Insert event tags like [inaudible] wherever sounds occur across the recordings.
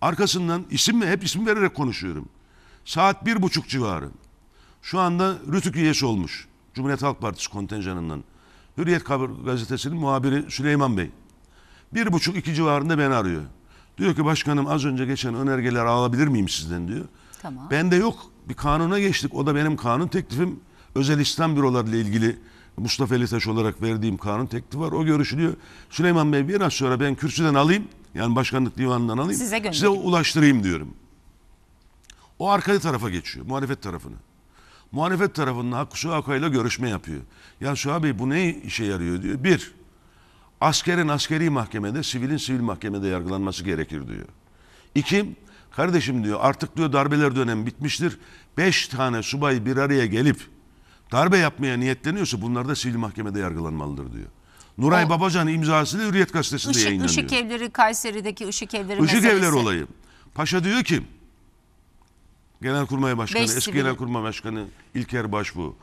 Arkasından isim mi? Hep isim vererek konuşuyorum. Saat bir buçuk civarı. Şu anda Rütük üyesi olmuş. Cumhuriyet Halk Partisi kontenjanından. Hürriyet gazetesinin muhabiri Süleyman Bey. Bir buçuk iki civarında beni arıyor. Diyor ki başkanım az önce geçen önergeler alabilir miyim sizden diyor. Tamam. de yok. Bir kanuna geçtik. O da benim kanun teklifim. Özel İslam bürolarıyla ilgili Mustafa Elitaş olarak verdiğim kanun teklifi var. O görüşülüyor. Süleyman Bey biraz sonra ben kürsüden alayım. Yani başkanlık divanından alayım. Size, size ulaştırayım diyorum. O arkada tarafa geçiyor. Muhalefet tarafını. Muhalefet tarafında Hakkı Şuhaka ile görüşme yapıyor. Ya şu abi bu ne işe yarıyor diyor. Bir, askerin askeri mahkemede, sivilin sivil mahkemede yargılanması gerekir diyor. İki, kardeşim diyor artık diyor darbeler dönemi bitmiştir. Beş tane subay bir araya gelip darbe yapmaya niyetleniyorsa bunlar da sivil mahkemede yargılanmalıdır diyor. Nuray o, Babacan imzasıyla Hürriyet Gazetesi'nde Işık, yayınlanıyor. Işık evleri Kayseri'deki ışık evleri Işık meselesi. evleri olayı. Paşa diyor ki Genelkurmay Başkanı, Beş eski sivil. Genelkurmay Başkanı İlker Başbuğ.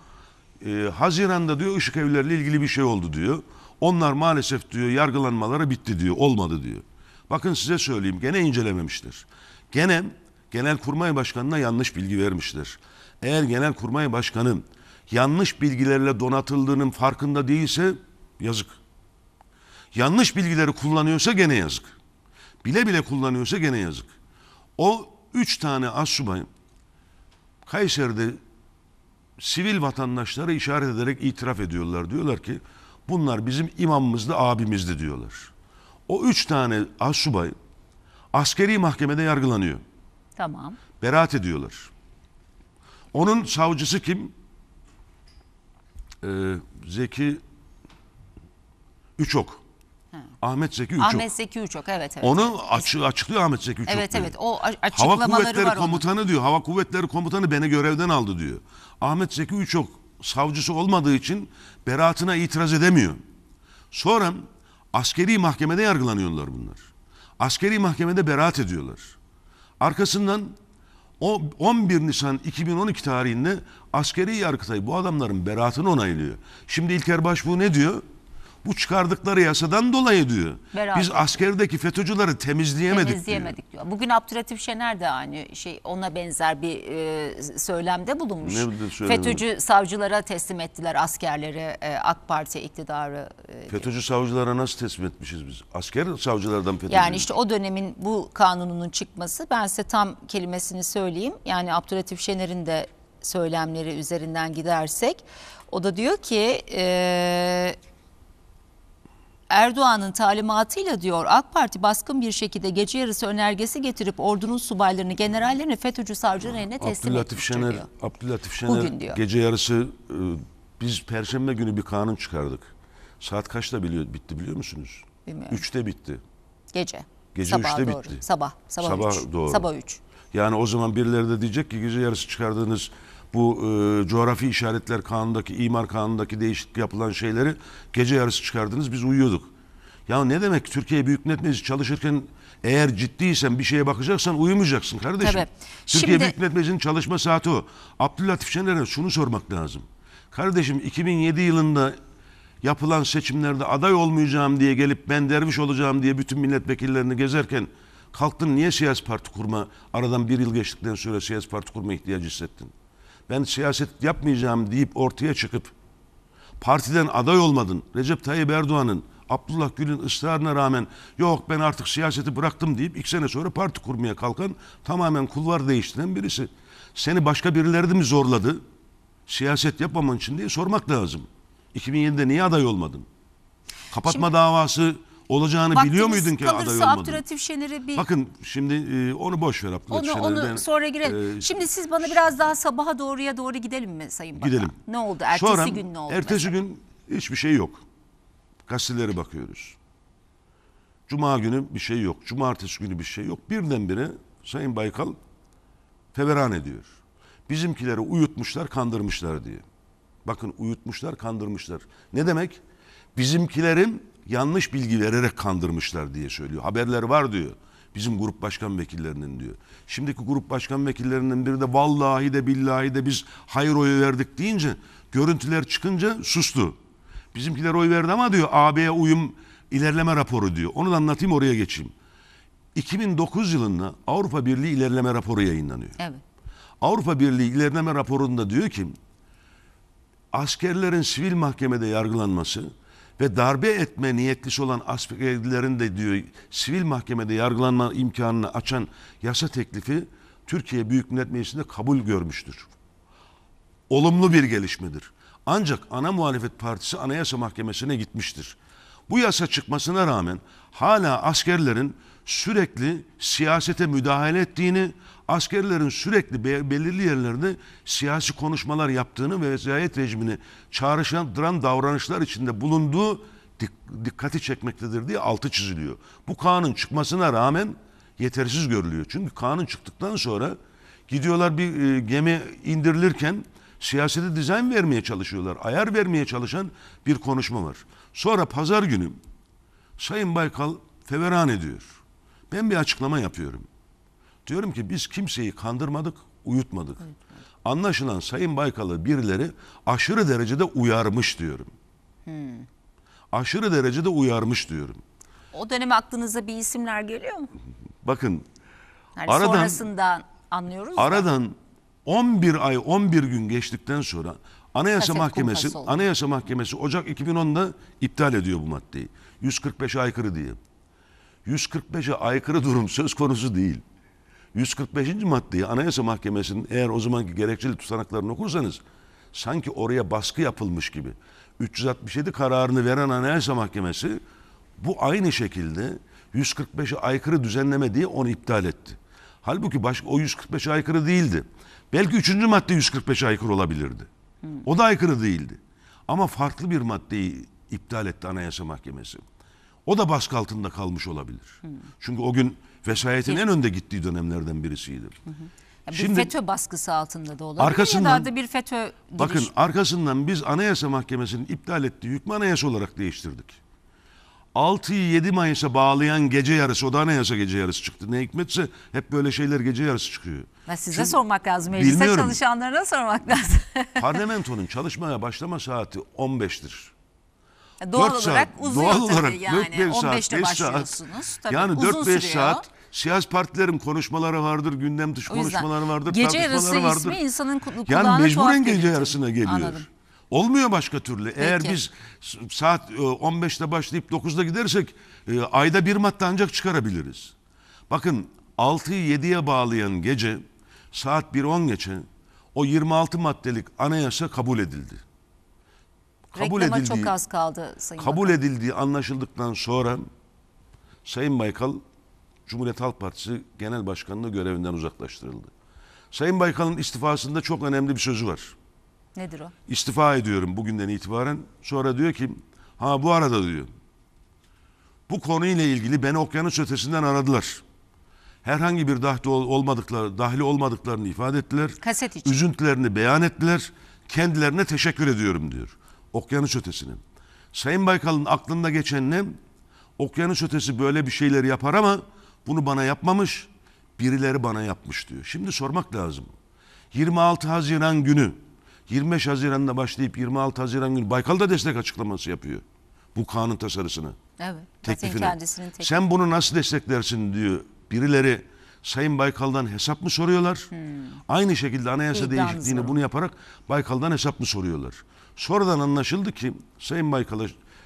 E, Haziran'da diyor ışık evlerle ilgili bir şey oldu diyor. Onlar maalesef diyor yargılanmaları bitti diyor, olmadı diyor. Bakın size söyleyeyim gene incelememiştir. Gene Genelkurmay Başkanı'na yanlış bilgi vermiştir. Eğer Genelkurmay Başkanı yanlış bilgilerle donatıldığının farkında değilse yazık. Yanlış bilgileri kullanıyorsa gene yazık. Bile bile kullanıyorsa gene yazık. O üç tane assubay Kayseri'de sivil vatandaşları işaret ederek itiraf ediyorlar. Diyorlar ki bunlar bizim imamımızdı, abimizdi diyorlar. O üç tane assubay askeri mahkemede yargılanıyor. Tamam. Beraat ediyorlar. Onun savcısı kim? e, Zeki Üçok. Ahmet Zeki Üçok. Ahmet Zeki Üçok evet evet. Onu açık, açıklıyor Ahmet Zeki Üçok. Evet diyor. evet o açıklamaları var. Hava Kuvvetleri var Komutanı onun. diyor. Hava Kuvvetleri Komutanı beni görevden aldı diyor. Ahmet Zeki Üçok savcısı olmadığı için beraatına itiraz edemiyor. Sonra askeri mahkemede yargılanıyorlar bunlar. Askeri mahkemede beraat ediyorlar. Arkasından o 11 Nisan 2012 tarihinde askeri yargıtay bu adamların beraatını onaylıyor. Şimdi İlker Başbuğ ne diyor? Bu çıkardıkları yasadan dolayı diyor. Beraber. Biz askerdeki FETÖ'cüleri temizleyemedik, temizleyemedik diyor. diyor. Bugün Abdülhatif Şener de aynı şey ona benzer bir e, söylemde bulunmuş. Ne FETÖ'cü savcılara teslim ettiler askerleri e, AK Parti iktidarı. E, FETÖ'cü savcılara nasıl teslim etmişiz biz? Asker savcılardan FETÖ'cü. Yani işte o dönemin bu kanununun çıkması ben size tam kelimesini söyleyeyim. Yani Abdülhatif Şener'in de söylemleri üzerinden gidersek o da diyor ki e, Erdoğan'ın talimatıyla diyor AK Parti baskın bir şekilde gece yarısı önergesi getirip ordunun subaylarını, generallerini FETÖ'cü savcının eline teslim Abdülatif Şener, diyor. Abdülatif Şener Bugün diyor. gece yarısı e, biz perşembe günü bir kanun çıkardık. Saat kaçta biliyor, bitti biliyor musunuz? Bilmiyorum. Üçte bitti. Gece. Gece sabah üçte doğru. bitti. Sabah. Sabah, sabah üç. Doğru. Sabah üç. Yani o zaman birileri de diyecek ki gece yarısı çıkardığınız bu e, coğrafi işaretler kanundaki, imar kanundaki değişiklik yapılan şeyleri gece yarısı çıkardınız biz uyuyorduk. Ya ne demek Türkiye Büyük Millet Meclisi çalışırken eğer ciddiysen bir şeye bakacaksan uyumayacaksın kardeşim. Tabii. Türkiye Şimdi... Büyük Millet Meclisi'nin çalışma saati o. Abdülatif Şener'e şunu sormak lazım. Kardeşim 2007 yılında yapılan seçimlerde aday olmayacağım diye gelip ben derviş olacağım diye bütün milletvekillerini gezerken kalktın niye siyasi parti kurma aradan bir yıl geçtikten sonra siyasi parti kurma ihtiyacı hissettin? ben siyaset yapmayacağım deyip ortaya çıkıp partiden aday olmadın. Recep Tayyip Erdoğan'ın Abdullah Gül'ün ısrarına rağmen yok ben artık siyaseti bıraktım deyip iki sene sonra parti kurmaya kalkan tamamen kulvar değiştiren birisi. Seni başka birileri de mi zorladı? Siyaset yapmaman için diye sormak lazım. 2007'de niye aday olmadın? Kapatma Şimdi... davası olacağını Vaktimiz biliyor muydun ki aday olmadığını? Abdülhatif Şener'i bir... Bakın şimdi e, onu boş ver Abdülhatif Şener'i. Onu, onu sonra girelim. E, şimdi siz bana biraz daha sabaha doğruya doğru gidelim mi Sayın Bakan? Gidelim. Ne oldu? Ertesi sonra, gün ne oldu? Ertesi mesela? gün hiçbir şey yok. Gazetelere bakıyoruz. Cuma günü bir şey yok. Cumartesi günü bir şey yok. Birdenbire Sayın Baykal feveran ediyor. Bizimkileri uyutmuşlar, kandırmışlar diye. Bakın uyutmuşlar, kandırmışlar. Ne demek? Bizimkilerin yanlış bilgi vererek kandırmışlar diye söylüyor. Haberler var diyor. Bizim grup başkan vekillerinin diyor. Şimdiki grup başkan vekillerinin biri de vallahi de billahi de biz hayır oyu verdik deyince görüntüler çıkınca sustu. Bizimkiler oy verdi ama diyor AB'ye uyum ilerleme raporu diyor. Onu da anlatayım oraya geçeyim. 2009 yılında Avrupa Birliği ilerleme raporu yayınlanıyor. Evet. Avrupa Birliği ilerleme raporunda diyor ki askerlerin sivil mahkemede yargılanması ve darbe etme niyetli olan askerlerin de diyor sivil mahkemede yargılanma imkanını açan yasa teklifi Türkiye Büyük Millet Meclisi'nde kabul görmüştür. Olumlu bir gelişmedir. Ancak ana muhalefet partisi Anayasa Mahkemesi'ne gitmiştir. Bu yasa çıkmasına rağmen hala askerlerin sürekli siyasete müdahale ettiğini, askerlerin sürekli belirli yerlerde siyasi konuşmalar yaptığını ve vesayet rejimini çağrıştıran davranışlar içinde bulunduğu dikkati çekmektedir diye altı çiziliyor. Bu kanun çıkmasına rağmen yetersiz görülüyor. Çünkü kanun çıktıktan sonra gidiyorlar bir e, gemi indirilirken siyasete dizayn vermeye çalışıyorlar. Ayar vermeye çalışan bir konuşma var. Sonra pazar günü Sayın Baykal feveran ediyor. Ben bir açıklama yapıyorum. Diyorum ki biz kimseyi kandırmadık, uyutmadık. Anlaşılan Sayın Baykal'ı birileri aşırı derecede uyarmış diyorum. Hmm. Aşırı derecede uyarmış diyorum. O dönem aklınıza bir isimler geliyor mu? Bakın yani aradan, sonrasından anlıyoruz. Aradan da. 11 ay 11 gün geçtikten sonra Anayasa Kaset Mahkemesi Anayasa Mahkemesi Ocak 2010'da iptal ediyor bu maddeyi. 145'e aykırı diye. 145'e aykırı durum söz konusu değil. 145. maddeyi Anayasa Mahkemesi'nin eğer o zamanki gerekçeli tutanaklarını okursanız sanki oraya baskı yapılmış gibi. 367 kararını veren Anayasa Mahkemesi bu aynı şekilde 145'e aykırı düzenleme diye onu iptal etti. Halbuki başka o 145'e aykırı değildi. Belki 3. madde 145'e aykırı olabilirdi. O da aykırı değildi. Ama farklı bir maddeyi iptal etti Anayasa Mahkemesi. O da baskı altında kalmış olabilir. Hı. Çünkü o gün vesayetin en önde gittiği dönemlerden birisiydi. Hı hı. Ya bir FETÖ baskısı altında da olabilir arkasından, ya da bir FETÖ giriş. Bakın arkasından biz Anayasa Mahkemesi'nin iptal ettiği hükmü anayasa olarak değiştirdik. 6'yı 7 Mayıs'a bağlayan gece yarısı, o da anayasa gece yarısı çıktı. Ne hikmetse hep böyle şeyler gece yarısı çıkıyor. Ya size Şimdi, sormak lazım, meclise bilmiyorum. çalışanlarına sormak [laughs] lazım. parlamentonun çalışmaya başlama saati 15'tir. E, doğal olarak saat, uzuyor doğal tabii olarak yani. 4-5 saat, 15'te 5 başlıyorsunuz. Saat, yani 4-5 saat siyasi partilerin konuşmaları vardır, gündem dışı konuşmaları vardır, gece yarısı vardır. ismi insanın kulağına Yani mecburen gece gelir. yarısına geliyor. Anladım. Olmuyor başka türlü. Peki. Eğer biz saat 15'te e, başlayıp 9'da gidersek e, ayda bir matta ancak çıkarabiliriz. Bakın 6'yı 7'ye bağlayan gece saat 1.10 geçe o 26 maddelik anayasa kabul edildi kabul Reklama edildiği, çok az kaldı Sayın Kabul Bakan. edildiği anlaşıldıktan sonra Sayın Baykal Cumhuriyet Halk Partisi Genel Başkanlığı görevinden uzaklaştırıldı. Sayın Baykal'ın istifasında çok önemli bir sözü var. Nedir o? İstifa ediyorum bugünden itibaren. Sonra diyor ki ha bu arada diyor bu konuyla ilgili beni okyanus ötesinden aradılar. Herhangi bir dahli olmadıkları, dahli olmadıklarını ifade ettiler. Kaset için. Üzüntülerini beyan ettiler. Kendilerine teşekkür ediyorum diyor. Okyanus ötesinin. Sayın Baykal'ın aklında geçen ne? Okyanus ötesi böyle bir şeyleri yapar ama bunu bana yapmamış, birileri bana yapmış diyor. Şimdi sormak lazım. 26 Haziran günü, 25 Haziran'da başlayıp 26 Haziran günü Baykal da destek açıklaması yapıyor. Bu kanun tasarısını. Evet. Teklifini. Sen bunu nasıl desteklersin diyor. Birileri Sayın Baykal'dan hesap mı soruyorlar? Hmm. Aynı şekilde anayasa İddianız değişikliğini var. bunu yaparak Baykal'dan hesap mı soruyorlar? Sonradan anlaşıldı ki Sayın Baykal'a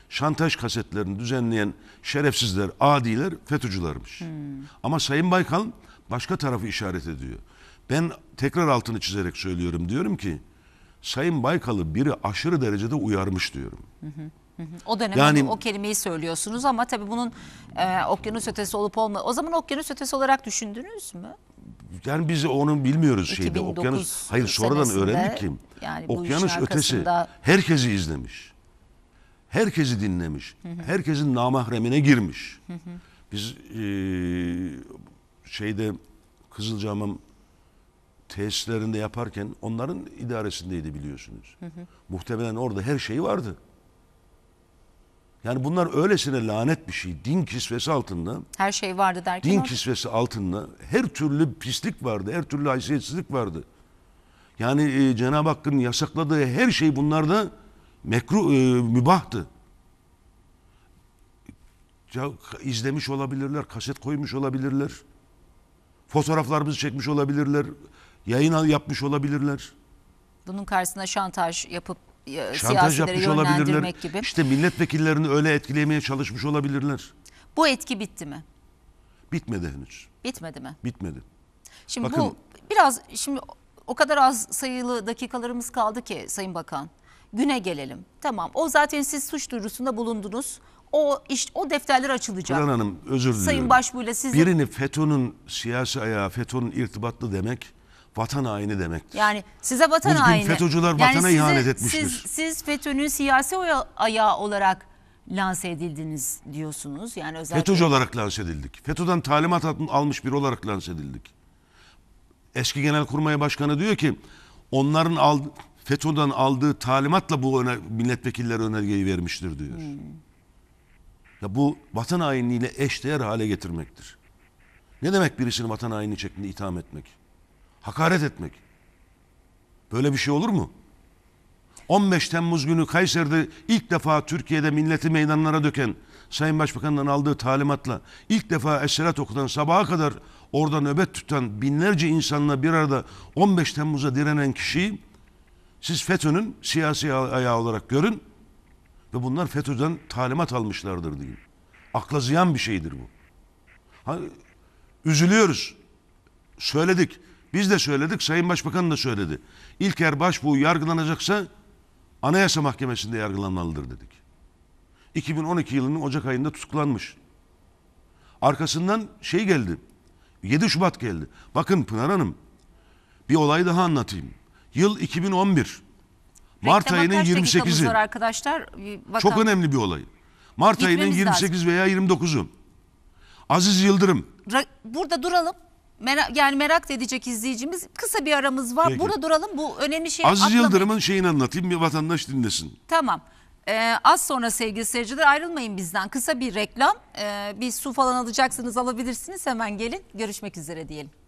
şantaj kasetlerini düzenleyen şerefsizler, adiler FETÖ'cülermiş. Hmm. Ama Sayın Baykal başka tarafı işaret ediyor. Ben tekrar altını çizerek söylüyorum diyorum ki Sayın Baykal'ı biri aşırı derecede uyarmış diyorum. Hı hı. O dönemde yani, o kelimeyi söylüyorsunuz ama tabii bunun e, okyanus ötesi olup olma. O zaman okyanus ötesi olarak düşündünüz mü? Yani biz onu bilmiyoruz şeyde. Okyanus hayır sonradan öğrendik ki. Yani okyanus ötesi herkesi izlemiş. Herkesi dinlemiş. Hı hı. Herkesin namahremine girmiş. Hı hı. Biz e, şeyde Kızılcahamam tesislerinde yaparken onların idaresindeydi biliyorsunuz. Hı hı. Muhtemelen orada her şey vardı. Yani bunlar öylesine lanet bir şey. Din kisvesi altında. Her şey vardı derken. Din kisvesi altında her türlü pislik vardı. Her türlü haysiyetsizlik vardı. Yani e, Cenab-ı Hakk'ın yasakladığı her şey bunlarda mekru, e, mübahtı. Ya, izlemiş olabilirler, kaset koymuş olabilirler. Fotoğraflarımızı çekmiş olabilirler. Yayın yapmış olabilirler. Bunun karşısına şantaj yapıp e, Şantaj yapmış olabilirler. gibi. İşte milletvekillerini öyle etkilemeye çalışmış olabilirler. Bu etki bitti mi? Bitmedi henüz. Bitmedi mi? Bitmedi. Şimdi bu biraz şimdi o kadar az sayılı dakikalarımız kaldı ki Sayın Bakan. Güne gelelim. Tamam. O zaten siz suç duyurusunda bulundunuz. O iş o defterler açılacak. Pınar Hanım özür diliyorum. Sayın Başbuğ'yla sizin Birini FETÖ'nün siyasi ayağı, FETÖ'nün irtibatlı demek vatan haini demektir. Yani size vatan Bugün haini. FETÖ'cüler yani vatana size, ihanet etmiştir. Siz, siz FETÖ'nün siyasi ayağı olarak lanse edildiniz diyorsunuz. Yani özellikle... FETÖ'cü olarak lanse edildik. FETÖ'den talimat almış biri olarak lanse edildik. Eski Genelkurmay Başkanı diyor ki onların aldı, FETÖ'den aldığı talimatla bu öner, milletvekilleri önergeyi vermiştir diyor. Hmm. Ya bu vatan hainliğiyle eşdeğer hale getirmektir. Ne demek birisini vatan haini şeklinde itham etmek? Hakaret etmek. Böyle bir şey olur mu? 15 Temmuz günü Kayseri'de ilk defa Türkiye'de milleti meydanlara döken Sayın Başbakan'dan aldığı talimatla ilk defa Esselat okudan sabaha kadar orada nöbet tutan binlerce insanla bir arada 15 Temmuz'a direnen kişiyi siz FETÖ'nün siyasi ayağı olarak görün ve bunlar FETÖ'den talimat almışlardır diyeyim. Akla ziyan bir şeydir bu. Hani üzülüyoruz. Söyledik. Biz de söyledik, Sayın Başbakan da söyledi. İlker Başbuğ yargılanacaksa Anayasa Mahkemesi'nde yargılanmalıdır dedik. 2012 yılının Ocak ayında tutuklanmış. Arkasından şey geldi. 7 Şubat geldi. Bakın Pınar Hanım bir olay daha anlatayım. Yıl 2011. Mart ayının 28'i. arkadaşlar? Bir Çok önemli bir olay. Mart ayının Gitmemiz 28 veya 29'u. Aziz Yıldırım. Burada duralım. Merak, yani merak edecek izleyicimiz kısa bir aramız var. Peki. Burada duralım bu önemli şey. Aziz atlamayın. Yıldırım'ın şeyini anlatayım bir vatandaş dinlesin. Tamam. Ee, az sonra sevgili seyirciler ayrılmayın bizden. Kısa bir reklam. Ee, bir su falan alacaksınız alabilirsiniz. Hemen gelin görüşmek üzere diyelim.